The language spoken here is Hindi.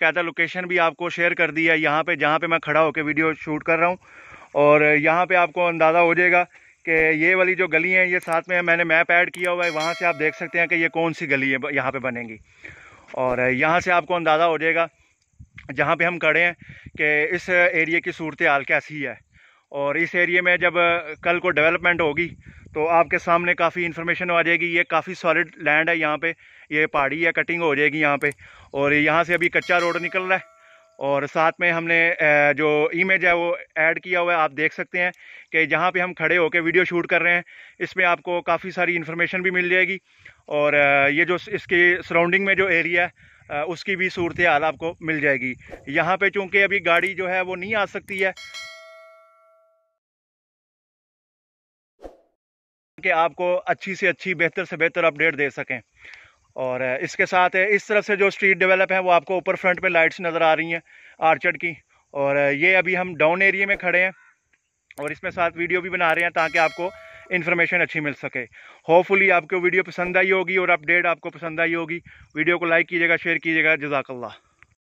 कहता लोकेशन भी आपको शेयर कर दी है यहाँ पे जहाँ पे मैं खड़ा होकर वीडियो शूट कर रहा हूँ और यहाँ पे आपको अंदाज़ा हो जाएगा कि ये वाली जो गली है ये साथ में मैंने मैप ऐड किया हुआ है वहाँ से आप देख सकते हैं कि ये कौन सी गली है यहाँ पर बनेगी और यहाँ से आपको अंदाज़ा हो जाएगा जहाँ पर हम खड़े हैं कि इस एरिए की सूरत हाल कैसी है और इस एरिए में जब कल को डेवलपमेंट होगी तो आपके सामने काफ़ी इन्फॉर्मेशन आ जाएगी ये काफ़ी सॉलिड लैंड है यहाँ पे ये पहाड़ी या कटिंग हो जाएगी यहाँ पे और यहाँ से अभी कच्चा रोड निकल रहा है और साथ में हमने जो इमेज है वो ऐड किया हुआ है आप देख सकते हैं कि जहाँ पे हम खड़े होकर वीडियो शूट कर रहे हैं इसमें आपको काफ़ी सारी इन्फॉर्मेशन भी मिल जाएगी और ये जो इसके सराउंडिंग में जो एरिया है उसकी भी सूरत हाल आपको मिल जाएगी यहाँ पर चूँकि अभी गाड़ी जो है वो नहीं आ सकती है कि आपको अच्छी से अच्छी बेहतर से बेहतर अपडेट दे सकें और इसके साथ इस तरफ से जो स्ट्रीट डेवलप है वो आपको ऊपर फ्रंट पे लाइट्स नज़र आ रही हैं आर्चर्ड की और ये अभी हम डाउन एरिया में खड़े हैं और इसमें साथ वीडियो भी बना रहे हैं ताकि आपको इन्फॉर्मेशन अच्छी मिल सके होपफुली आपको वीडियो पसंद आई होगी और अपडेट आपको पसंद आई होगी वीडियो को लाइक कीजिएगा शेयर कीजिएगा जजाकल्ला